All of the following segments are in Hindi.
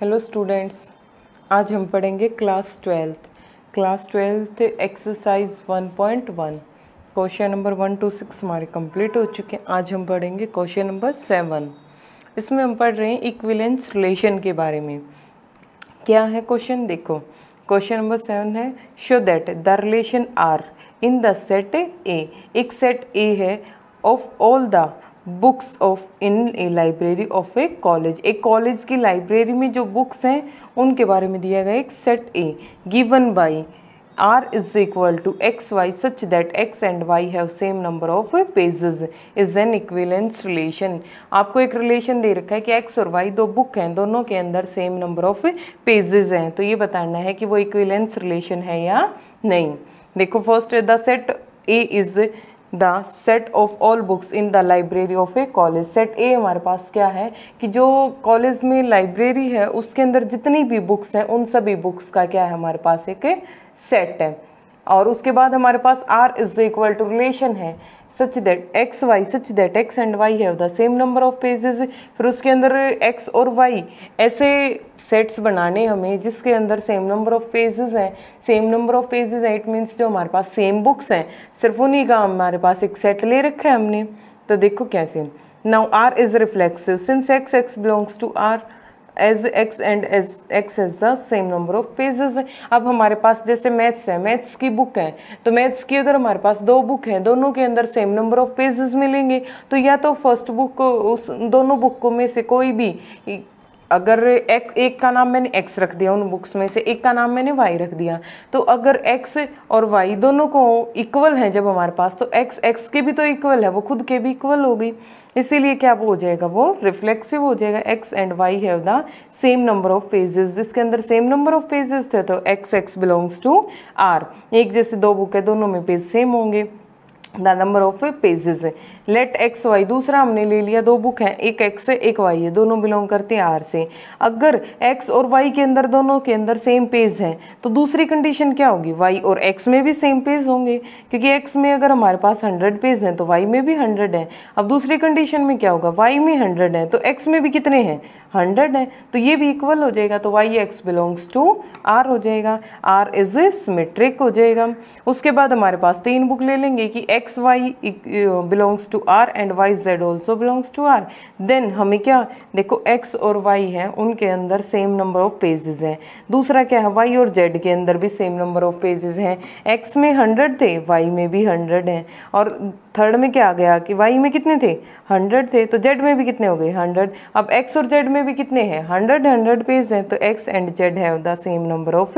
हेलो स्टूडेंट्स आज हम पढ़ेंगे class twelfth class twelfth exercise 1.1 question number one two six हमारे कंप्लीट हो चुके हैं आज हम पढ़ेंगे क्वेश्चन नंबर सेवन इसमें हम पढ़ रहे हैं इक्विलेंस रिलेशन के बारे में क्या है क्वेश्चन देखो क्वेश्चन नंबर सेवन है show that the relation R in the set A एक सेट ए है of all the books of in a library of a college एक कॉलेज की लाइब्रेरी में जो बुक्स हैं उनके बारे में दिया गया एक set A given by R is equal to X Y such that X and Y have same number of pages is an equivalence relation आपको एक रिलेशन दे रखा है कि एक्स और वाई दो बुक हैं दोनों के अंदर सेम नंबर ऑफ पेजेस हैं तो ये बताना है कि वो इक्वेलेंस रिलेशन है या नहीं देखो first the set A is the set of all books in the library of a college set A हमारे पास क्या है कि जो कॉलेज में लाइब्रेरी है उसके अंदर जितनी भी बुक्स हैं उन सभी बुक्स का क्या है हमारे पास एक सेट है और उसके बाद हमारे पास R is equal to relation है such that X Y such that X and Y have the same number of pages फिर उसके अंदर एक्स और वाई ऐसे सेट्स बनाने हमें जिसके अंदर सेम नंबर ऑफ पेजेस हैं सेम नंबर ऑफ पेजेस हैं इट मीन्स जो हमारे पास सेम बुक्स हैं सिर्फ उन्हीं का हमारे पास एक सेट ले रखा है हमने तो देखो कैसे now R is reflexive since X X belongs to R as X and as X as the same number of pages अब हमारे पास जैसे मैथ्स है मैथ्स की बुक है तो मैथ्स की अगर हमारे पास दो बुक हैं दोनों के अंदर सेम नंबर ऑफ पेजेस मिलेंगे तो या तो फर्स्ट बुक को उस दोनों बुक को में से कोई भी अगर एक, एक का नाम मैंने एक्स रख दिया उन बुक्स में से एक का नाम मैंने वाई रख दिया तो अगर एक्स और वाई दोनों को इक्वल हैं जब हमारे पास तो एक्स एक्स के भी तो इक्वल है वो खुद के भी इक्वल होगी इसीलिए क्या हो जाएगा वो रिफ्लेक्सिव हो जाएगा X and Y have the same number of pages जिसके अंदर सेम नंबर ऑफ पेजेस थे तो X X belongs to R एक जैसे दो बुक है दोनों में पेज सेम होंगे द नंबर ऑफ पेजेस है लेट एक्स वाई दूसरा हमने ले लिया दो बुक हैं एक एक्स है एक वाई है दोनों बिलोंग करते हैं आर से अगर एक्स और वाई के अंदर दोनों के अंदर सेम पेज है तो दूसरी कंडीशन क्या होगी वाई और एक्स में भी सेम पेज होंगे क्योंकि एक्स में अगर हमारे पास हंड्रेड पेज हैं तो वाई में भी हंड्रेड है अब दूसरी कंडीशन में क्या होगा वाई में हंड्रेड है तो एक्स में भी कितने हैं हंड्रेड है तो ये भी इक्वल हो जाएगा तो Y X belongs to R हो जाएगा आर इज सिमेट्रिक हो जाएगा उसके बाद हमारे पास तीन बुक ले लेंगे कि X Y belongs to R and Y Z also belongs to R then हमें क्या देखो एक्स और वाई है उनके अंदर सेम नंबर ऑफ पेजेस हैं दूसरा क्या है वाई और जेड के अंदर भी सेम नंबर ऑफ पेजेस हैं एक्स में हंड्रेड थे वाई में भी हंड्रेड हैं और थर्ड में क्या आ गया कि वाई में कितने थे हंड्रेड थे तो जेड में भी कितने हो गए हंड्रेड अब एक्स और जेड में भी कितने हैं हंड्रेड हंड्रेड पेज हैं तो एक्स एंड जेड है the same number of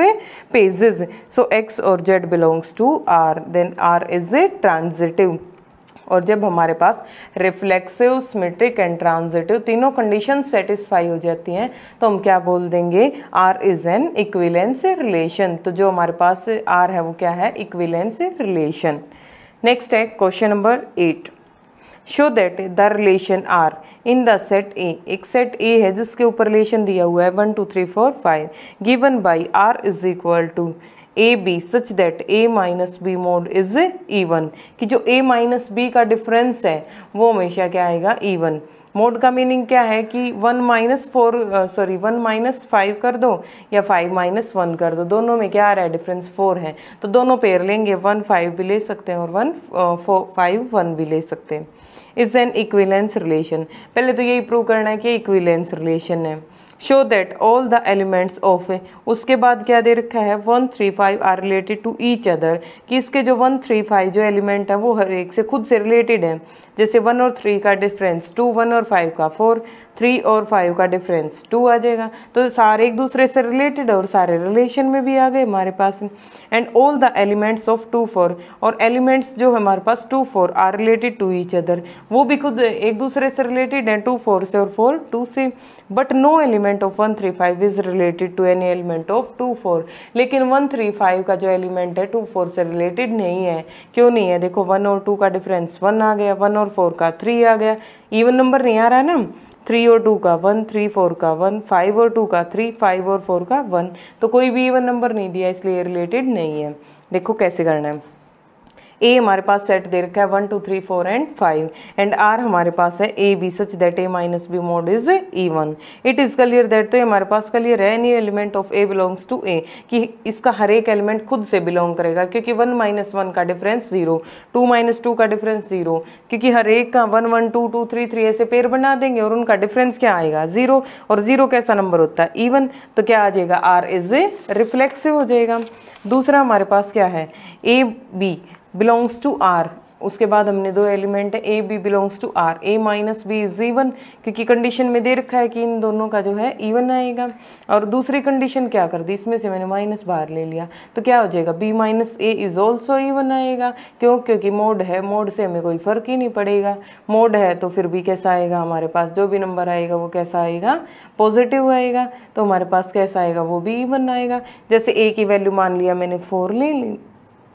pages so X और Z belongs to R then R is a transitive और जब हमारे पास रिफ्लेक्सिव स्मेट्रिक एंड ट्रांजिटिव तीनों कंडीशन सेटिस्फाई हो जाती हैं तो हम क्या बोल देंगे R is an equivalence relation तो जो हमारे पास आर है वो क्या है इक्विलेंस रिलेशन नेक्स्ट है question number eight show that the relation R in the set A एक सेट ए है जिसके ऊपर रिलेशन दिया हुआ है one two three four five given by R is equal to A B such that A minus B mod is even कि जो ए माइनस बी का डिफरेंस है वो हमेशा क्या आएगा ईवन मोड का मीनिंग क्या है कि one minus four sorry one minus five कर दो या फाइव माइनस वन कर दो दोनों में क्या आ रहा है डिफरेंस फोर है तो दोनों पेयर लेंगे वन फाइव भी ले सकते हैं और वन फाइव वन भी ले सकते हैं इज एन इक्विलेंस रिलेशन पहले तो यही प्रूव करना है कि इक्विलेंस रिलेशन है show that all the elements of उसके बाद क्या दे रखा है one three five are related to each other कि इसके जो वन थ्री फाइव जो एलिमेंट है वो हर एक से खुद से रिलेटेड है जैसे वन और थ्री का डिफरेंस टू वन और फाइव का फोर थ्री और फाइव का डिफरेंस टू आ जाएगा तो सारे एक दूसरे से रिलेटेड और सारे रिलेशन में भी आ गए हमारे पास and all the elements of two four और एलिमेंट्स जो हमारे पास two four are related to each other वो भी खुद एक दूसरे से रिलेटेड हैं टू फोर से और फोर टू से but no element of one three five is related to any element of two four लेकिन वन थ्री फाइव का जो एलिमेंट है टू फोर से रिलेटेड नहीं है क्यों नहीं है देखो वन और टू का डिफरेंस वन आ गया वन और फोर का थ्री आ गया इवन नंबर नहीं आ रहा है ना थ्री और टू का वन थ्री फोर का वन फाइव और टू का थ्री फाइव और फोर का वन तो कोई भी इवन नंबर नहीं दिया इसलिए रिलेटेड नहीं है देखो कैसे करना है ए हमारे पास सेट दे रखा है one two three four and five and R हमारे पास है A B such that A minus B mod is even it is clear that तो ये हमारे पास क्लियर है any element of A belongs to A कि इसका हर एक एलिमेंट खुद से बिलोंग करेगा क्योंकि वन माइनस वन का difference zero two minus two का डिफरेंस जीरो क्योंकि हर एक का one one two two three three ऐसे पेयर बना देंगे और उनका डिफरेंस क्या आएगा जीरो और जीरो कैसा नंबर होता है ईवन तो क्या आ जाएगा आर इज रिफ्लेक्सिव हो जाएगा दूसरा हमारे पास क्या है A B belongs to R उसके बाद हमने दो एलिमेंट है A B belongs to R A minus B is even क्योंकि कंडीशन में दे रखा है कि इन दोनों का जो है इवन आएगा और दूसरी कंडीशन क्या कर दी इसमें से मैंने माइनस बाहर ले लिया तो क्या हो जाएगा B minus A is also even आएगा क्यों क्योंकि मोड है मोड से हमें कोई फर्क ही नहीं पड़ेगा मोड है तो फिर भी कैसा आएगा हमारे पास जो भी नंबर आएगा वो कैसा आएगा पॉजिटिव आएगा तो हमारे पास कैसा आएगा वो भी इवन आएगा जैसे ए की वैल्यू मान लिया मैंने फोर ले ली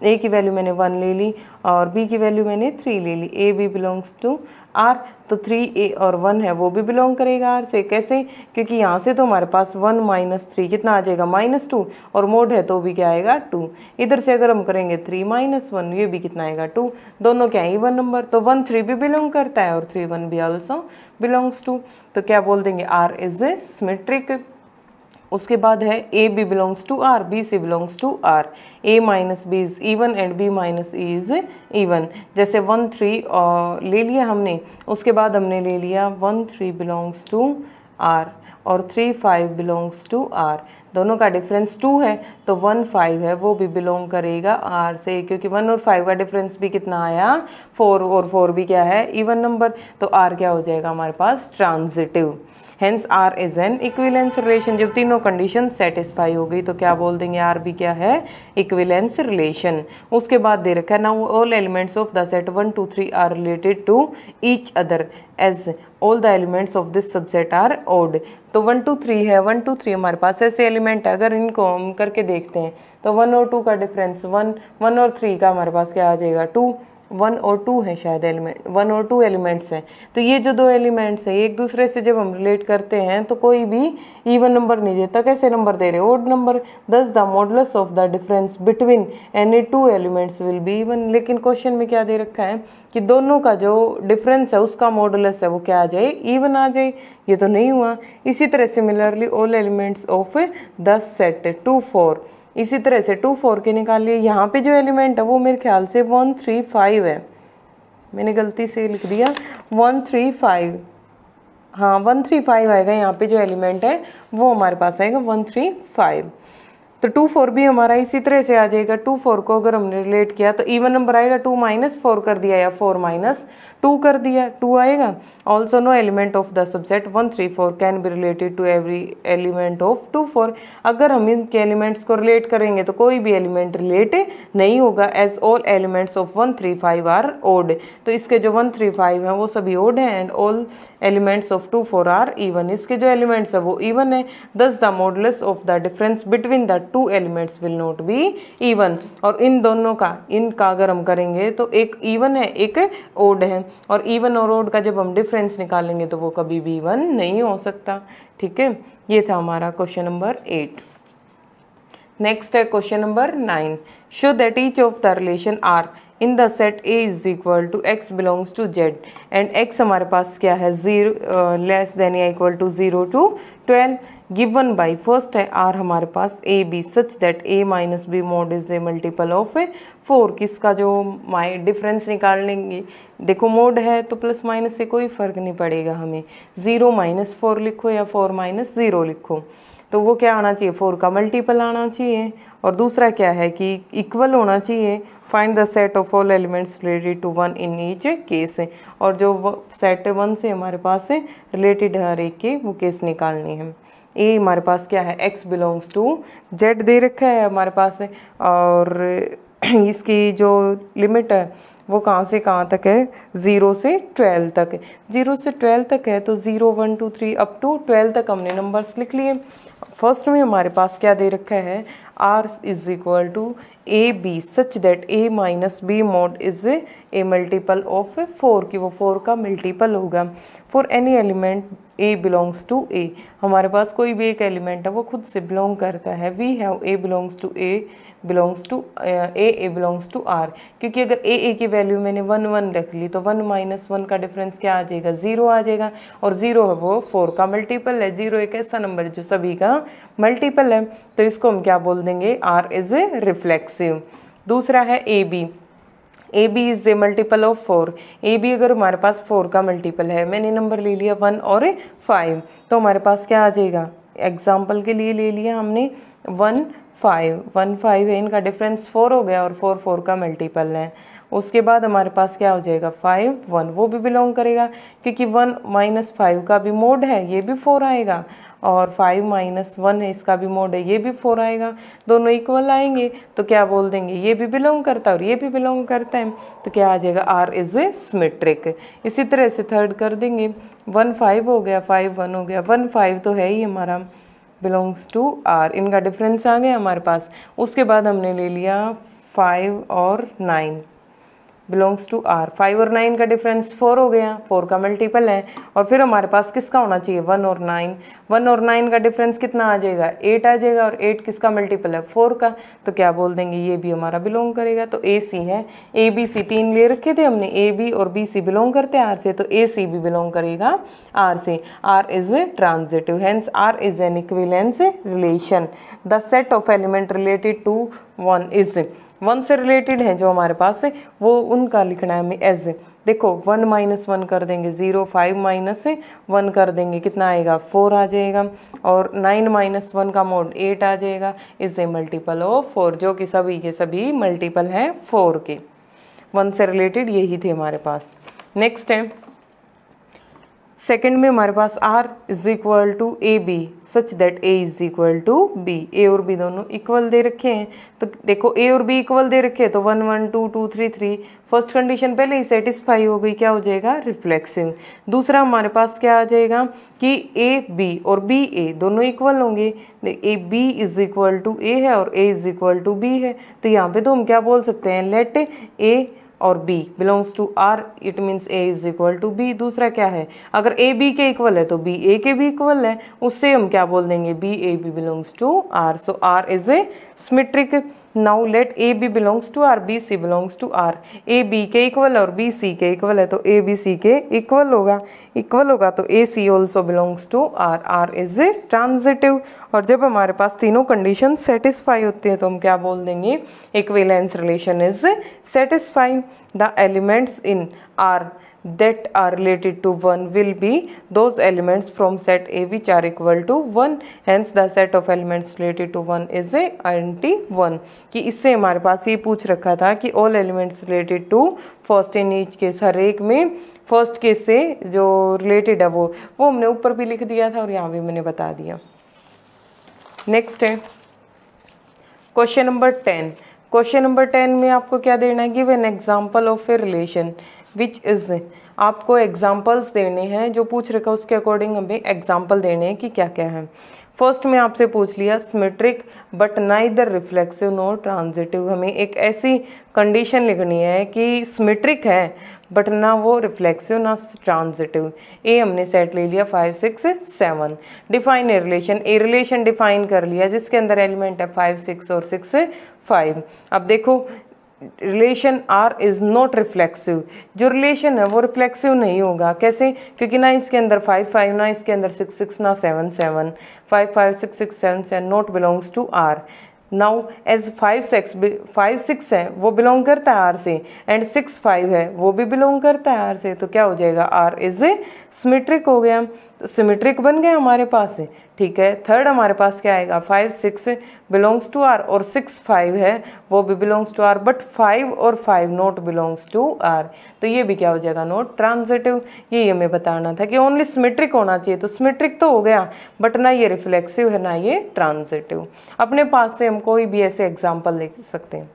ए की वैल्यू मैंने वन ले ली और बी की वैल्यू मैंने थ्री ले ली A B belongs to R तो थ्री ए और वन है वो भी बिलोंग करेगा आर से कैसे क्योंकि यहाँ से तो हमारे पास वन माइनस थ्री कितना आ जाएगा माइनस टू और मोड है तो भी क्या आएगा टू इधर से अगर हम करेंगे थ्री माइनस वन ये भी कितना आएगा टू दोनों क्या ही वन नंबर तो वन थ्री भी बिलोंग करता है और थ्री वन भी ऑल्सो बिलोंग्स टू तो क्या बोल देंगे आर इज ए सिमेट्रिक उसके बाद है A B belongs to R B C belongs to R A minus B is even and B minus E is even जैसे वन थ्री ले लिया हमने उसके बाद हमने ले लिया one three belongs to R और three five belongs to R दोनों का डिफरेंस टू है तो वन फाइव है वो भी बिलोंग करेगा आर से क्योंकि वन और फाइव का डिफरेंस भी कितना आया फोर और फोर भी क्या है इवन नंबर तो आर क्या हो जाएगा हमारे पास transitive hence R is an equivalence relation जब तीनों कंडीशन सेटिस्फाई हो गई तो क्या बोल देंगे आर भी क्या है इक्विलेंस रिलेशन उसके बाद दे रखा है ना all elements of the set one two three are related to each other as all the elements of this subset are odd तो वन टू थ्री है वन टू थ्री हमारे पास ऐसे एलिमेंट एलिमेंट है अगर इनको हम करके देखते हैं तो वन और टू का डिफरेंस वन वन और थ्री का हमारे पास क्या आ जाएगा टू वन और टू हैं शायद एलिमेंट वन और टू एलिमेंट्स हैं तो ये जो दो एलिमेंट्स हैं एक दूसरे से जब हम रिलेट करते हैं तो कोई भी इवन नंबर नहीं देता कैसे नंबर दे रहे odd number thus the modulus of the difference between any two elements will be even लेकिन क्वेश्चन में क्या दे रखा है कि दोनों का जो डिफरेंस है उसका मॉडल्स है वो क्या आ जाए ईवन आ जाए ये तो नहीं हुआ इसी तरह similarly all elements of the set two four इसी तरह से टू फोर के निकालिए यहाँ पे जो एलिमेंट है वो मेरे ख्याल से वन थ्री फाइव है मैंने गलती से लिख दिया वन थ्री फाइव हाँ वन थ्री फाइव आएगा यहाँ पे जो एलिमेंट है वो हमारे पास आएगा वन थ्री फाइव तो टू फोर भी हमारा इसी तरह से आ जाएगा टू फोर को अगर हमने रिलेट किया तो ईवन नंबर आएगा टू माइनस फोर कर दिया या फोर माइनस टू कर दिया टू आएगा also no element of the subject one three four can be related to every element of two four अगर हम इनके एलिमेंट्स को रिलेट करेंगे तो कोई भी एलिमेंट रिलेट नहीं होगा as all elements of one three five are odd तो इसके जो वन थ्री फाइव हैं वो सभी ओड हैं and all elements of two four are even इसके जो एलिमेंट्स हैं वो इवन है thus the modulus of the difference between the two elements will not be even और इन दोनों का इनका अगर हम करेंगे तो एक इवन है एक ओड है और इवन और ओड का जब हम डिफरेंस निकालेंगे तो वो कभी भी वन नहीं हो सकता ठीक है ये था हमारा क्वेश्चन नंबर एट नेक्स्ट है question number nine show that each of the relation R in the set A is equal to X belongs to Z and X हमारे पास क्या है ज़ीरो लेस देन या equal to zero to twelve given by first है आर हमारे पास A B such that A minus B mod is a multiple of A four किसका जो माई डिफरेंस निकालेंगे देखो मोड है तो प्लस माइनस से कोई फ़र्क नहीं पड़ेगा हमें ज़ीरो माइनस फोर लिखो या फोर माइनस ज़ीरो लिखो तो वो क्या आना चाहिए फोर का मल्टीपल आना चाहिए और दूसरा क्या है कि इक्वल होना चाहिए find the set of all elements related to one in each case और जो सेट वन से हमारे पास रिलेटेड हर एक के वो केस निकालने हैं ए हमारे पास क्या है एक्स बिलोंग्स टू जेड दे रखा है हमारे पास और इसकी जो लिमिट है वो कहाँ से कहाँ तक है ज़ीरो से ट्वेल्व तक है ज़ीरो से ट्वेल्व तक है तो zero one two three up to twelve तक हमने नंबर्स लिख लिए फर्स्ट में हमारे पास क्या दे रखा है R is equal to A B such that A minus B mod is a multiple of four की वो फोर का मल्टीपल होगा for any element a belongs to A हमारे पास कोई भी एक एलिमेंट है वो खुद से बिलोंग करता है we have a belongs to a belongs to a a belongs to R क्योंकि अगर ए ए की वैल्यू मैंने वन वन रख ली तो वन माइनस वन का डिफरेंस क्या आ जाएगा ज़ीरो आ जाएगा और ज़ीरो है वो फोर का मल्टीपल है ज़ीरो एक ऐसा नंबर जो सभी का मल्टीपल है तो इसको हम क्या बोल देंगे आर इज़ ए रिफ्लेक्सिव दूसरा है ए b a b is a multiple of four a b अगर हमारे पास फोर का मल्टीपल है मैंने नंबर ले लिया वन और फाइव तो हमारे पास क्या आ जाएगा एग्जाम्पल के लिए ले लिया हमने वन फाइव वन फाइव है इनका डिफरेंस फोर हो गया और फोर फोर का मल्टीपल है उसके बाद हमारे पास क्या हो जाएगा फाइव वन वो भी बिलोंग करेगा क्योंकि वन माइनस फाइव का भी मोड है ये भी फोर आएगा और फाइव माइनस वन है इसका भी मोड है ये भी फोर आएगा दोनों इक्वल आएंगे तो क्या बोल देंगे ये भी बिलोंग करता है और ये भी बिलोंग करता है तो क्या आ जाएगा आर इज ए स्मेट्रिक इसी तरह से थर्ड कर देंगे वन फाइव हो गया फाइव वन हो गया वन फाइव तो है ही हमारा बिलोंग्स टू आर इनका डिफरेंस आ गया हमारे पास उसके बाद हमने ले लिया फाइव और nine belongs to R five और नाइन का डिफरेंस फोर हो गया फोर का मल्टीपल है और फिर हमारे पास किसका होना चाहिए वन और नाइन वन और नाइन का डिफरेंस कितना आ जाएगा एट आ जाएगा और एट किसका मल्टीपल है फोर का तो क्या बोल देंगे ये भी हमारा बिलोंग करेगा तो ए सी है ए बी सी तीन ले रखे थे हमने ए बी और बी सी बिलोंग करते हैं आर से तो ए सी भी बिलोंग करेगा आर से R is a transitive hence R is an equivalence relation the set of element related to one is one से रिलेटेड हैं जो हमारे पास है वो उनका लिखना है एज देखो वन माइनस वन कर देंगे ज़ीरो फाइव माइनस वन कर देंगे कितना आएगा फोर आ जाएगा और नाइन माइनस वन का मोड एट आ जाएगा इससे मल्टीपल ऑफ फोर जो कि सभी के सभी मल्टीपल हैं फोर के वन से रिलेटेड यही थे हमारे पास नेक्स्ट है सेकेंड में हमारे पास R is equal to A B such that A is equal to b a और बी दोनों इक्वल दे रखे हैं तो देखो ए और बी इक्वल दे रखे हैं तो one one two two three three first condition पहले ही सेटिस्फाई हो गई क्या हो जाएगा रिफ्लेक्सिव दूसरा हमारे पास क्या आ जाएगा कि ए बी और बी ए दोनों इक्वल होंगे a b is equal to a है और a is equal to b है तो यहाँ पे तो हम क्या बोल सकते हैं लेट ए और b belongs to R it means a is equal to b दूसरा क्या है अगर ए बी के इक्वल है तो बी ए के भी इक्वल है उससे हम क्या बोल देंगे b a B belongs to R so R is a symmetric now let a B belongs to R B C belongs to R a b के इक्वल और बी सी के इक्वल है तो ए बी सी के इक्वल होगा इक्वल होगा तो a c also belongs to R R is a transitive और जब हमारे पास तीनों कंडीशन सेटिस्फाई होती है तो हम क्या बोल देंगे equivalence relation is satisfy the elements in R that are related to 1 will be those elements from set A which are equal to 1 hence the set of elements related to 1 is a anti 1 कि इससे हमारे पास ये पूछ रखा था कि all elements related to first in each case हर एक में फर्स्ट केस से जो रिलेटेड है वो वो हमने ऊपर भी लिख दिया था और यहाँ भी मैंने बता दिया नेक्स्ट है question number ten question number ten में आपको क्या देना है give an example of a relation which is आपको एग्जाम्पल्स देने हैं जो पूछ रखा है उसके अकॉर्डिंग हमें एग्जाम्पल देने हैं कि क्या क्या है फर्स्ट में आपसे पूछ लिया सिमेट्रिक बट ना इधर रिफ्लेक्सिव नो ट्रांजिटिव हमें एक ऐसी कंडीशन लिखनी है कि सिमेट्रिक है बट ना वो रिफ्लेक्सिव ना ट्रांजिटिव ए हमने सेट ले लिया five six seven define a relation a relation define कर लिया जिसके अंदर एलिमेंट है फाइव सिक्स और सिक्स फाइव अब देखो relation R is not reflexive जो रिलेशन है वो रिफ्लेक्सिव नहीं होगा कैसे क्योंकि ना इसके अंदर फाइव फाइव ना इसके अंदर सिक्स सिक्स ना seven seven five five six six seven seven not belongs to R now as five six five six है वो बिलोंग करता है आर से एंड सिक्स फाइव है वो भी बिलोंग करता है आर से तो क्या हो जाएगा आर इज़ सिमेट्रिक हो गया तो सिमेट्रिक बन गया हमारे पास है ठीक है थर्ड हमारे पास क्या आएगा five six belongs to R और सिक्स फाइव है वो भी belongs to R but five और five not belongs to R तो ये भी क्या हो जाएगा नोट ट्रांजिटिव ये हमें बताना था कि ओनली सिमेट्रिक होना चाहिए तो सिमेट्रिक तो हो गया बट ना ये रिफ्लेक्सिव है ना ये ट्रांजिटिव अपने पास से हम कोई भी ऐसे एग्जाम्पल ले सकते हैं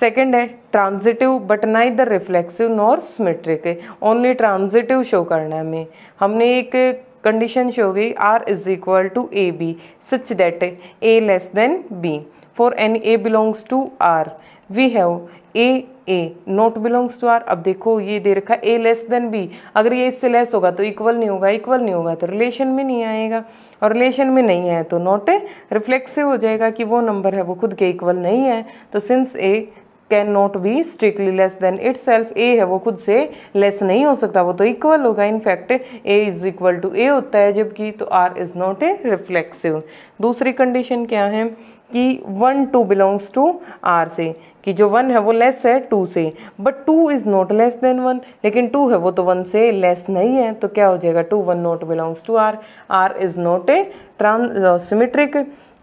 सेकेंड है ट्रांजिटिव बट ना इधर reflexive nor symmetric only transitive show करना है हमें हमने एक कंडीशन शो गई R is equal to A B such that a less than b for an a belongs to R we have a a not belongs to R अब देखो ये दे रखा है ए लेस देन बी अगर ये इससे लेस होगा तो इक्वल नहीं होगा इक्वल नहीं होगा तो रिलेशन में नहीं आएगा और रिलेशन में नहीं है तो नॉट रिफ्लेक्सिव हो जाएगा कि वो नंबर है वो खुद के इक्वल नहीं है तो since a can not be strictly less than itself a है वो खुद से लेस नहीं हो सकता वो तो इक्वल होगा in fact a is equal to a होता है जबकि तो R is not a reflexive दूसरी कंडीशन क्या है कि one two belongs to R से कि जो वन है वो लेस है टू से but two is not less than one लेकिन टू है वो तो वन से लेस नहीं है तो क्या हो जाएगा two one not belongs to R R is not a trans symmetric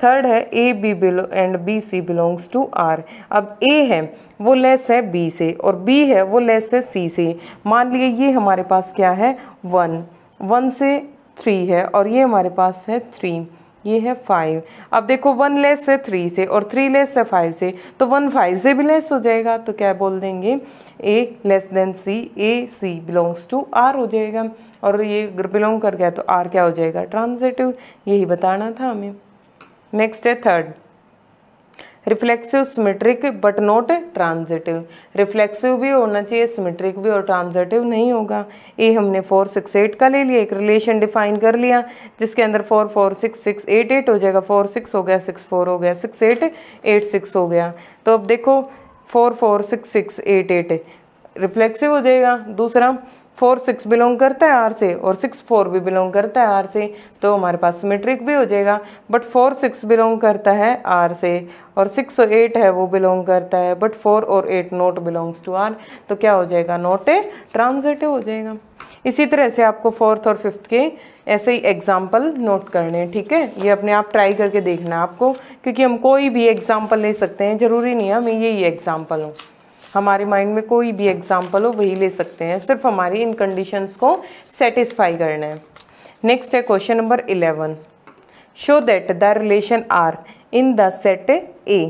third है ए b belong and b C belongs to R अब ए है वो लेस है बी से और बी है वो लेस है सी से मान लिए ये हमारे पास क्या है वन वन से थ्री है और ये हमारे पास है थ्री ये है फाइव अब देखो वन लेस है थ्री से और थ्री लेस है फाइव से तो वन फाइव से भी लेस हो जाएगा तो क्या बोल देंगे a less than c a c belongs to R हो जाएगा और ये बिलोंग कर गया तो आर क्या हो जाएगा ट्रांजेटिव यही बताना था हमें नेक्स्ट है third reflexive symmetric but not transitive reflexive भी होना चाहिए सिमेट्रिक भी और ट्रांजिटिव नहीं होगा ये हमने फोर सिक्स एट का ले लिया एक रिलेशन डिफाइन कर लिया जिसके अंदर four four six six eight eight हो जाएगा फोर सिक्स हो गया सिक्स फोर हो गया सिक्स एट एट सिक्स हो गया तो अब देखो four four six six eight eight reflexive हो जाएगा दूसरा फोर सिक्स बिलोंग करता है आर से और सिक्स फोर भी बिलोंग करता है आर से तो हमारे पास सिमेट्रिक भी हो जाएगा बट फोर सिक्स बिलोंग करता है आर से और सिक्स एट है वो बिलोंग करता है बट फोर और eight not belongs to R तो क्या हो जाएगा नोट ए ट्रांजेटिव हो जाएगा इसी तरह से आपको फोर्थ और फिफ्थ के ऐसे ही एग्जाम्पल नोट करने हैं ठीक है ये अपने आप ट्राई करके देखना आपको क्योंकि हम कोई भी एग्जाम्पल ले सकते हैं ज़रूरी नहीं है हमें यही एग्जाम्पल हूँ हमारे माइंड में कोई भी एग्जाम्पल हो वही ले सकते हैं सिर्फ हमारी इन कंडीशंस को सेटिस्फाई करना है नेक्स्ट है question number eleven show that the relation R in the set A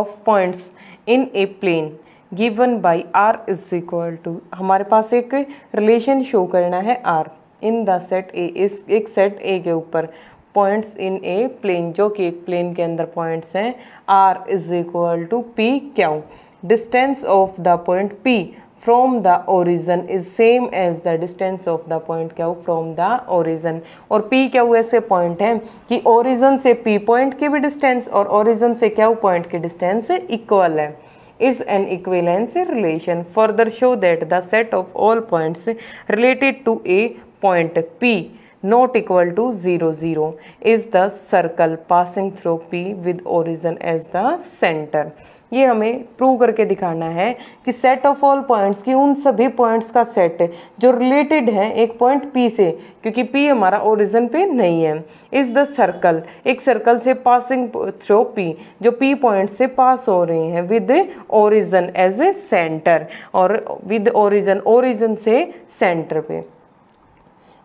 of points in a plane given by R is equal to हमारे पास एक रिलेशन शो करना है R in the set A इस एक सेट ए के ऊपर पॉइंट्स इन ए प्लेन जो कि एक प्लेन के अंदर पॉइंट्स हैं R is equal to P Q distance of the point P from the origin is same as the distance of the point क्या हो from the origin और P क्या हुआ ऐसे point है कि origin से P point की भी distance और origin से क्या हो point की distance equal है is an equivalence relation further show that the set of all points related to a point P not equal to 0 0 is the circle passing through P with origin as the center ये हमें प्रूव करके दिखाना है कि सेट ऑफ ऑल पॉइंट्स कि उन सभी पॉइंट्स का सेट जो रिलेटेड है एक पॉइंट पी से क्योंकि पी हमारा ओरिजिन पे नहीं है इज़ द सर्कल एक सर्कल से पासिंग थ्रो पी जो पी पॉइंट से पास हो रहे हैं with origin as a centre और विद ओरिजन ओरिजन से सेंटर पे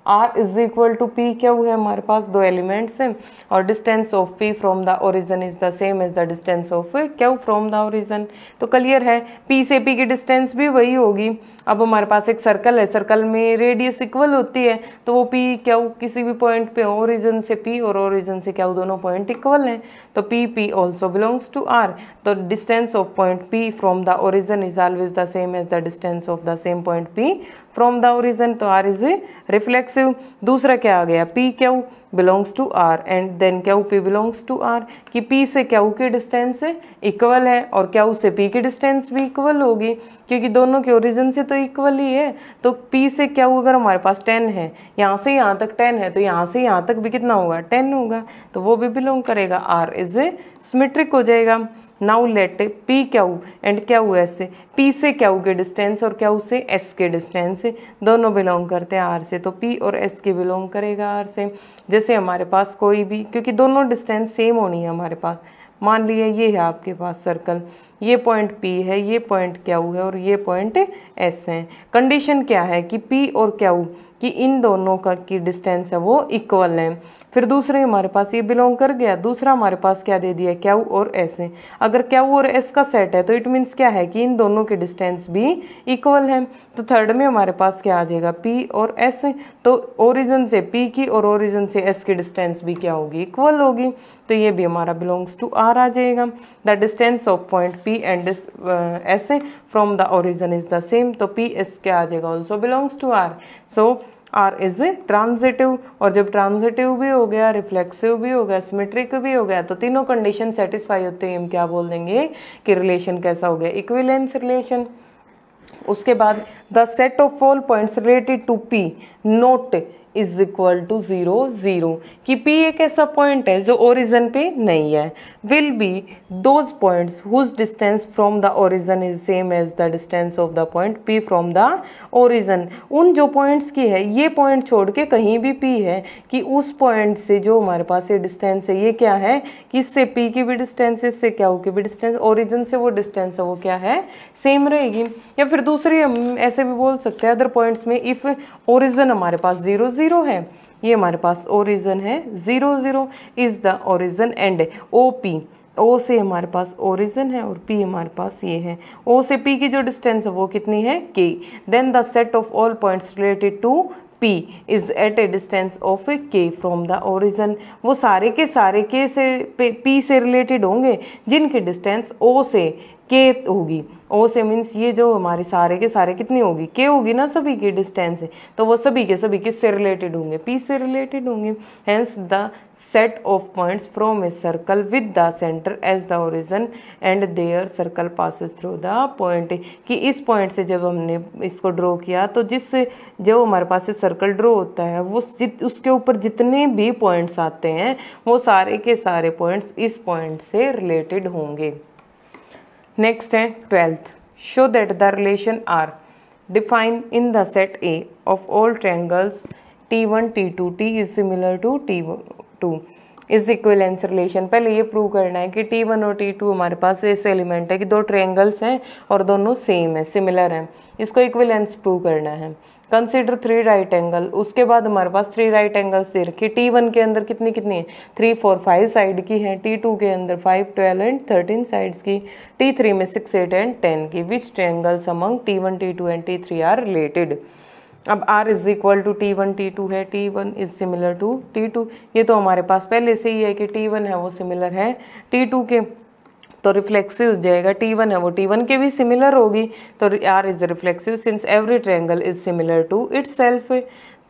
R is equal to P क्या हुआ है हमारे पास दो एलिमेंट्स हैं और distance of P from the origin is the same as the distance of Q from the origin तो क्लियर है पी से पी की डिस्टेंस भी वही होगी अब हमारे पास एक सर्कल है सर्कल में रेडियस इक्वल होती है तो वो पी क्यू किसी भी पॉइंट पे ओरिजन से पी और ओरिजन से क्यू दोनों पॉइंट इक्वल हैं तो P P also belongs to R तो distance of point P from the origin is always the same as the distance of the same point P from the origin तो आर इज रिफ्लेक्सिव दूसरा क्या आ गया P Q belongs to R and then Q P belongs to R कि पी से क्यू की डिस्टेंस इक्वल है और क्या से पी की डिस्टेंस भी इक्वल होगी क्योंकि दोनों के ओरिजन से तो इक्वल ही है तो पी से क्यू अगर हमारे पास टेन है यहाँ से यहाँ तक टेन है तो यहाँ से यहाँ तक भी कितना होगा टेन होगा तो वो भी बिलोंग करेगा आर इज सिमेट्रिक हो जाएगा नाउ लेट पी क्या हु एंड क्या हुआ एस से पी से क्या हो के डिस्टेंस और क्या से एस के डिस्टेंस से दोनों बिलोंग करते हैं आर से तो पी और एस के बिलोंग करेगा आर से जैसे हमारे पास कोई भी क्योंकि दोनों डिस्टेंस सेम होनी है हमारे पास मान लिया ये है आपके पास सर्कल ये पॉइंट P है ये पॉइंट क्या है और ये पॉइंट S है कंडीशन क्या है कि P और क्या कि इन दोनों का की डिस्टेंस है वो इक्वल है फिर दूसरे हमारे पास ये बिलोंग कर गया दूसरा हमारे पास क्या दे दिया क्या और एस है अगर क्या और एस का सेट है तो इट मीन्स क्या है कि इन दोनों के डिस्टेंस भी इक्वल है तो थर्ड में हमारे पास क्या आ जाएगा पी और एस तो ओरिजन से पी की और ओरिजन से एस की डिस्टेंस भी क्या होगी इक्वल होगी तो ये भी हमारा बिलोंग्स टू आर आ जाएगा the distance of point P and S from the origin is the same तो पी एस क्या आ जाएगा also belongs to R so R is transitive और जब ट्रांजिटिव भी हो गया रिफ्लेक्सिव भी हो गया सिमेट्रिक भी हो गया तो तीनों कंडीशन सेटिस्फाई होते हैं हम क्या बोल देंगे कि रिलेशन कैसा हो गया इक्विलेंस रिलेशन उसके बाद the set of all points related to P not is equal to zero zero कि P एक ऐसा पॉइंट है जो ओरिजन पे नहीं है will be those points whose distance from the origin is same as the distance of the point P from the origin उन जो पॉइंट्स की है ये पॉइंट छोड़ के कहीं भी P है कि उस पॉइंट से जो हमारे पास ये डिस्टेंस है ये क्या है कि इससे P की भी डिस्टेंस इससे क्या हो की भी डिस्टेंस ओरिजन से वो डिस्टेंस है वो क्या है सेम रहेगी या फिर दूसरी हम ऐसे भी बोल सकते हैं अदर पॉइंट्स में इफ़ ओरिजन हमारे पास जीरो जीरो ज़ीरो है ये हमारे पास ओरिजन है zero zero is the origin and O P O से हमारे पास ओरिजन है और पी हमारे पास ये है ओ से पी की जो डिस्टेंस है वो कितनी है के then the set of all points related to P is at a distance of a k from the origin वो सारे के सारे के से पी से रिलेटेड होंगे जिनके डिस्टेंस ओ से के होगी ओ से मीन्स ये जो हमारे सारे के सारे कितनी होगी के होगी ना सभी के डिस्टेंस है तो वो सभी के सभी किससे रिलेटेड होंगे पी से रिलेटेड होंगे hence the set of points from a circle with the centre as the origin and their circle passes through the point कि इस पॉइंट से जब हमने इसको ड्रॉ किया तो जिस जो हमारे पास से सर्कल ड्रॉ होता है वो जित उसके ऊपर जितने भी पॉइंट्स आते हैं वो सारे के सारे पॉइंट्स इस पॉइंट से रिलेटेड होंगे नेक्स्ट है twelfth show the relation R define in the set A of all A T one T two T is similar to T two is equivalence relation पहले ये प्रूव करना है कि टी वन और टी टू हमारे पास ऐसे एलिमेंट है कि दो ट्रैंगल्स हैं और दोनों सेम है सिमिलर हैं इसको इक्वलेंस प्रूव करना है कंसिडर थ्री राइट एंगल उसके बाद हमारे पास थ्री राइट एंगल्स दे रखी टी वन के अंदर कितनी कितनी है थ्री फोर फाइव साइड की है टी टू के अंदर five twelve and thirteen sides की टी थ्री में सिक्स एट एंड टेन की which triangles among T one T two and T three are related अब r is equal to T one T two है T one is similar to T two ये तो हमारे पास पहले से ही है कि टी वन है वो सिमिलर है टी टू के तो रिफ्लेक्सिव जाएगा टी वन है वो टी वन के भी सिमिलर होगी तो R is reflexive since every triangle is similar to itself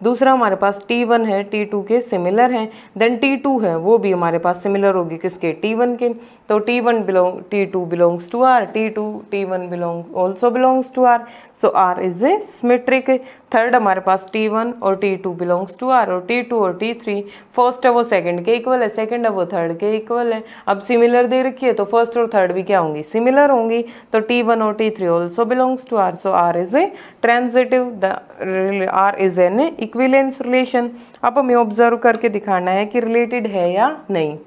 दूसरा हमारे पास T1 है T2 के सिमिलर हैं देन T2 है वो भी हमारे पास सिमिलर होगी किसके T1 के तो T1 belong T two belongs to R T two T one belong also belongs to R so R is a symmetric third हमारे पास टी वन और T two belongs to R और टी टू और टी थ्री फर्स्ट है वो सेकंड के इक्वल है सेकंड है वो थर्ड के इक्वल है अब सिमिलर दे रखी है तो फर्स्ट और थर्ड भी क्या होंगी सिमिलर होंगी तो टी वन और T three also belongs to R so R is a transitive the R is an equivalence relation अब हमें ऑब्जर्व करके दिखाना है कि रिलेटेड है या नहीं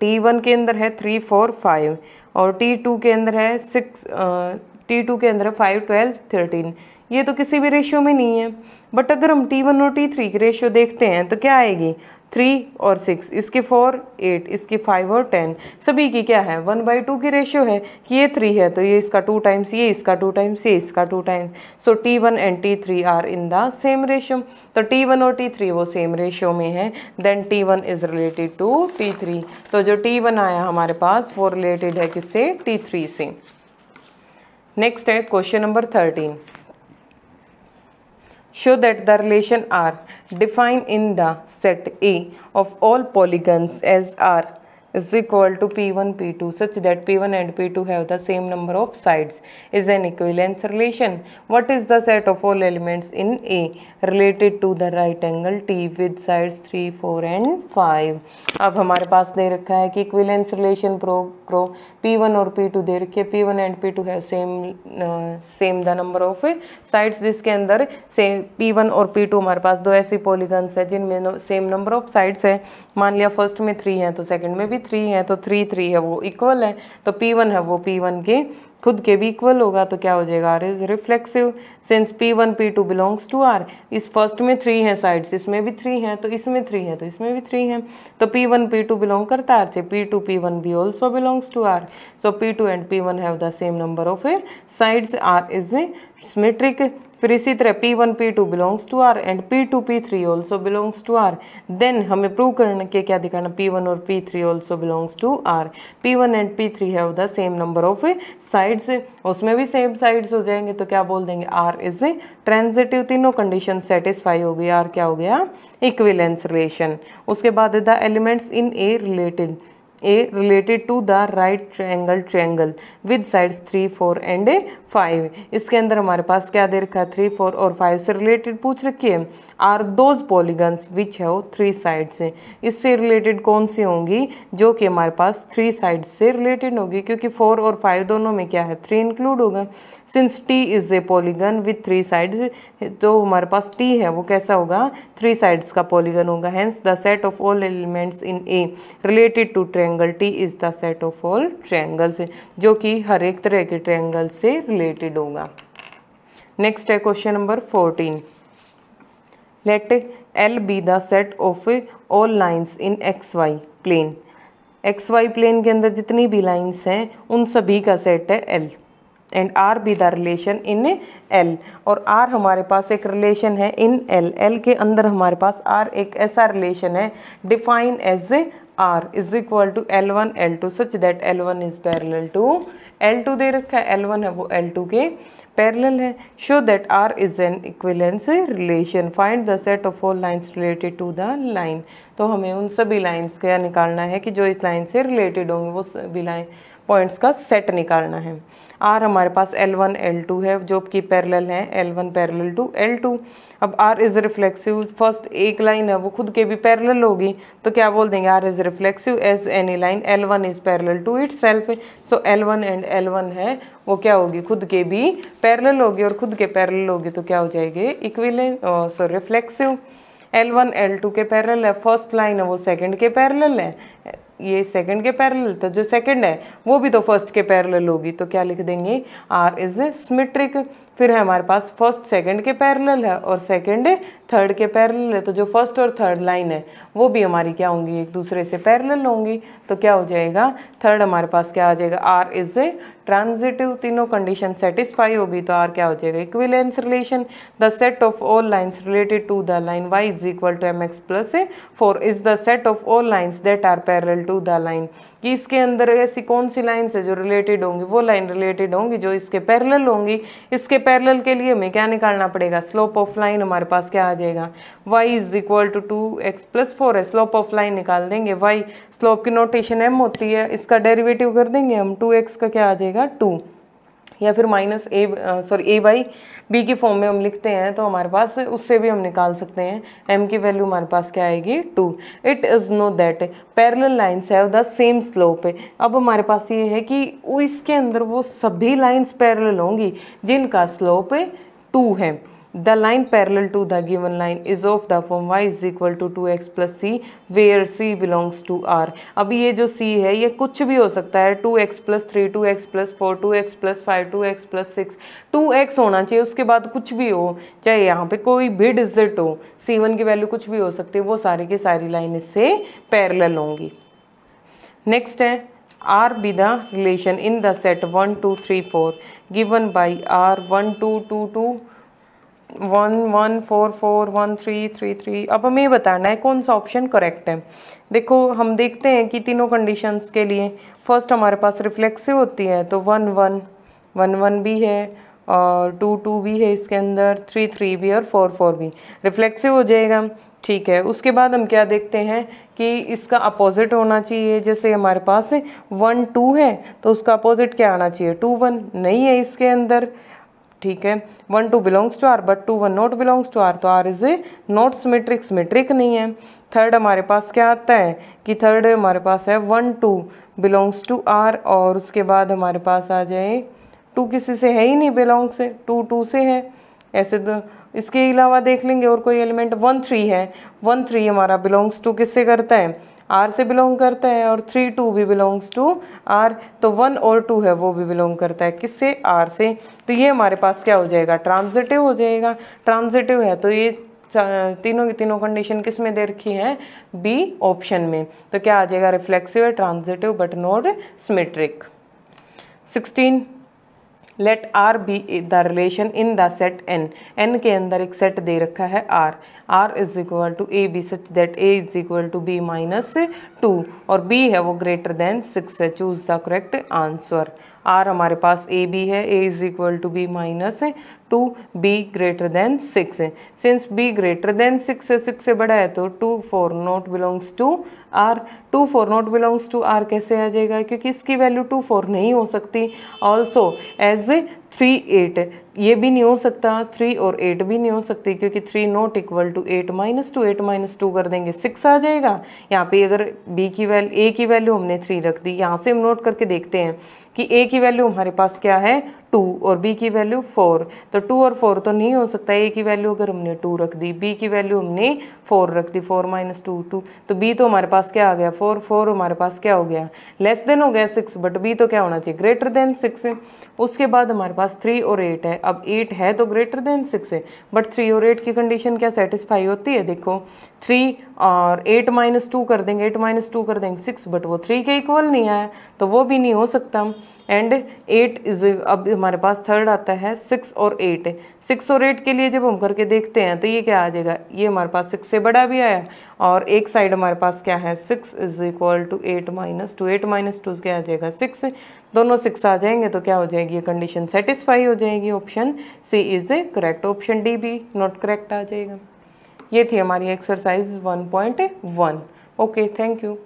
टी वन के अंदर है थ्री फोर फाइव और टी टू के अंदर है सिक्स टी टू के अंदर है फाइव ट्वेल्व थर्टीन ये तो किसी भी रेशियो में नहीं है बट अगर हम टी वन और टी थ्री की रेशियो देखते हैं तो क्या आएगी थ्री और सिक्स इसके फोर एट इसके फाइव और टेन सभी की क्या है वन बाई टू की रेशियो है कि ये थ्री है तो ये इसका टू टाइम्स ये इसका टू टाइम्स ये इसका two times so T one and T three are in the same ratio तो टी वन और टी थ्री वो सेम रेशियो में है then T one is related to T three तो जो टी वन आया हमारे पास वो रिलेटेड है किससे टी थ्री से नेक्स्ट है question number thirteen Show that the relation R defined in the set A of all polygons as R is equal to P1, P2 such that P1 and P2 have the same number of sides is an equivalence relation. What is the set of all elements in A related to the right angle T with sides 3, 4 and 5. अब हमारे पास दे रखा है कि equivalence relation pro pro P1 और P2 दे रखे P1 and P2 have same same the number of sides जिसके अंदर से P1 और P2 हमारे पास दो ऐसी पॉलीगन्स है जिनमें सेम नंबर ऑफ साइड्स है मान लिया फर्स्ट में थ्री हैं तो सेकंड में भी थ्री हैं तो थ्री थ्री है वो इक्वल है तो पी वन है वो पी वन के खुद के भी इक्वल होगा तो क्या हो जाएगा R is reflexive since P one P two belongs to R इस फर्स्ट में थ्री है साइड्स इसमें भी थ्री है तो इसमें थ्री है तो इसमें भी थ्री है तो P one P two belong करता आर से पी टू पी वन भी also belongs to R so P two and P one have the same number of sides R is symmetric इसी तरह P one P two belongs to R and P two P three also belongs to R then हमें प्रूव करने के क्या दिखाना पी वन और P three also belongs to R P one and P three have the same number of sides उसमें भी सेम साइड्स हो जाएंगे तो क्या बोल देंगे आर इज ट्रांजिटिव तीनों कंडीशन सेटिस्फाई हो गई आर क्या हो गया इक्विलेंस रिलेशन उसके बाद the elements in A related A related to the right triangle triangle with sides three four and five इसके अंदर हमारे पास क्या दे रखा है थ्री फोर और फाइव से रिलेटेड पूछ रखी है आर दोज पॉलीगन्स विच है वो थ्री साइड से इससे रिलेटेड कौन सी होंगी जो कि हमारे पास थ्री साइड से रिलेटेड होगी क्योंकि फोर और फाइव दोनों में क्या है थ्री इंक्लूड होगा since T is a polygon with three sides तो हमारे पास टी है वो कैसा होगा थ्री साइड्स का पॉलीगन होगा hence the set of all elements in A related to triangle T is the set of all triangles जो कि हर एक तरह के ट्रैंगल से रिलेटेड रिलेटेड होगा नेक्स्ट है question number fourteen let L be the set of all lines in X Y plane X Y plane के अंदर जितनी भी लाइंस हैं उन सभी का सेट है L and R be the relation in L और आर हमारे पास एक रिलेशन है इन एल एल के अंदर हमारे पास आर एक ऐसा रिलेशन है define as R is equal to L one L two such that L one is parallel to L two दे रखा है एल वन है वो एल टू के पैरल है show that R is an equivalence relation find the set of all lines related to the line तो हमें उन सभी लाइन्स का निकालना है कि जो इस लाइन से रिलेटेड होंगे वो सभी लाइन पॉइंट्स का सेट निकालना है आर हमारे पास एल वन एल टू है जो कि पैरेलल है L one parallel to L two अब आर इज़ रिफ्लेक्सिव फर्स्ट एक लाइन है वो खुद के भी पैरेलल होगी तो क्या बोल देंगे R is reflexive as any line L one is parallel to itself so L one and L one है वो क्या होगी खुद के भी पैरेलल होगी और खुद के पैरेलल होगी तो क्या हो जाएगी equal so reflexive L one L two के पैरेलल है फर्स्ट लाइन है वो सेकंड के पैरेलल है ये सेकंड के पैरेलल तो जो सेकंड है वो भी तो फर्स्ट के पैरेलल होगी तो क्या लिख देंगे आर इज स्मिट्रिक फिर है हमारे पास फर्स्ट सेकंड के पैरेलल है और सेकंड थर्ड के पैरेलल है तो जो फर्स्ट और थर्ड लाइन है वो भी हमारी क्या होंगी एक दूसरे से पैरेलल होंगी तो क्या हो जाएगा थर्ड हमारे पास क्या आ जाएगा आर इज ट्रांजिटिव तीनों कंडीशन सेटिस्फाई होगी तो आर क्या हो जाएगा equivalence relation the set of all lines related to the line Y is equal to M X plus A four is the set of all lines that are parallel to the line कि इसके अंदर ऐसी कौन सी लाइन्स है जो रिलेटेड होंगी वो लाइन रिलेटेड होंगी जो इसके पैरल होंगी इसके पैरल के लिए हमें क्या निकालना पड़ेगा स्लोप ऑफ लाइन हमारे पास क्या आ जाएगा Y is equal to two X plus four है स्लोप ऑफ लाइन निकाल देंगे वाई स्लोप की नोटेशन एम होती है इसका डेरिवेटिव कर देंगे हम टू एक्स का क्या आ जाएगा जाएगा टू या फिर minus A sorry A by B की फॉर्म में हम लिखते हैं तो हमारे पास उससे भी हम निकाल सकते हैं एम की वैल्यू हमारे पास क्या आएगी two it is know that parallel lines have the same slope अब हमारे पास ये है कि इसके अंदर वो सभी लाइन्स पैरल होंगी जिनका स्लोप टू है The line parallel to the given line is of the form y is equal to 2x plus c where c belongs to r. अब ये जो c है ये कुछ भी हो सकता है 2x plus 3, 2x plus 4, 2x plus 5, 2x plus 6, 2x होना चाहिए उसके बाद कुछ भी हो चाहे यहाँ पे कोई भी डिजिट हो c1 की वैल्यू कुछ भी हो सकती है वो सारी की सारी लाइन इससे पैरेलल होंगी नेक्स्ट है R be the relation in the set one two three four given by R one two two two one one four four one three three three अब हमें बताना है कौन सा ऑप्शन करेक्ट है देखो हम देखते हैं कि तीनों कंडीशंस के लिए फर्स्ट हमारे पास रिफ्लेक्सिव होती है तो वन वन वन वन भी है और टू टू भी है इसके अंदर थ्री थ्री भी और फोर फोर भी रिफ्लेक्सिव हो जाएगा ठीक है उसके बाद हम क्या देखते हैं कि इसका अपोजिट होना चाहिए जैसे हमारे पास वन टू है तो उसका अपोजिट क्या आना चाहिए टू वन नहीं है इसके अंदर ठीक है one two belongs to R but two one not belongs to R तो R is a not symmetric symmetric नहीं है थर्ड हमारे पास क्या आता है कि थर्ड हमारे पास है one two belongs to R और उसके बाद हमारे पास आ जाए टू किसी से है ही नहीं बिलोंग से टू टू से है ऐसे तो इसके अलावा देख लेंगे और कोई एलिमेंट वन थ्री है वन थ्री हमारा बिलोंग्स टू किससे करता है आर से बिलोंग करता है और थ्री टू भी बिलोंग्स टू आर तो वन और टू है वो भी बिलोंग करता है किससे आर से तो ये हमारे पास क्या हो जाएगा ट्रांजिटिव हो जाएगा ट्रांजिटिव है तो ये तीनों की तीनों कंडीशन किस में दे रखी है बी ऑप्शन में तो क्या आ जाएगा reflexive transitive but not symmetric sixteen let R be the relation in the set N N के अंदर एक सेट दे रखा है R R is equal to A B such that A is equal to B minus two और बी है वो ग्रेटर देन सिक्स है choose the correct answer R हमारे पास ए बी है A is equal to B minus two B greater than six है since B greater than six है सिक्स से बड़ा है तो two four not belongs to R two four not belongs to R कैसे आ जाएगा क्योंकि इसकी वैल्यू टू फोर नहीं हो सकती ऑल्सो एज थ्री एट ये भी नहीं हो सकता थ्री और एट भी नहीं हो सकती क्योंकि three not equal to eight minus two eight minus two कर देंगे सिक्स आ जाएगा यहाँ पे अगर बी की वैल्यू ए की वैल्यू हमने थ्री रख दी यहाँ से हम नोट करके देखते हैं कि ए की वैल्यू हमारे पास क्या है टू और बी की वैल्यू फोर तो टू और फोर तो नहीं हो सकता ए की वैल्यू अगर हमने टू रख दी बी की वैल्यू हमने फोर रख दी फोर माइनस टू टू तो बी तो हमारे पास क्या आ गया फोर फोर हमारे पास क्या हो गया लेस देन हो गया सिक्स बट बी तो क्या होना चाहिए ग्रेटर देन सिक्स है उसके बाद हमारे पास थ्री और एट है अब एट है तो ग्रेटर देन सिक्स है बट थ्री और एट की कंडीशन क्या सेटिस्फाई होती है देखो थ्री और एट माइनस टू कर देंगे एट माइनस टू कर देंगे सिक्स बट वो थ्री के इक्वल नहीं आया तो वो भी नहीं हो सकता एंड एट इज अब हमारे पास थर्ड आता है सिक्स और एट सिक्स और एट के लिए जब हम करके देखते हैं तो ये क्या आ जाएगा ये हमारे पास सिक्स से बड़ा भी आया और एक साइड हमारे पास क्या है six is equal to eight minus two eight minus two क्या आ जाएगा सिक्स दोनों सिक्स आ जाएंगे तो क्या हो जाएगी ये कंडीशन सेटिस्फाई हो जाएगी option C is a correct option D भी नॉट करेक्ट आ जाएगा ये थी हमारी exercise one point one okay thank you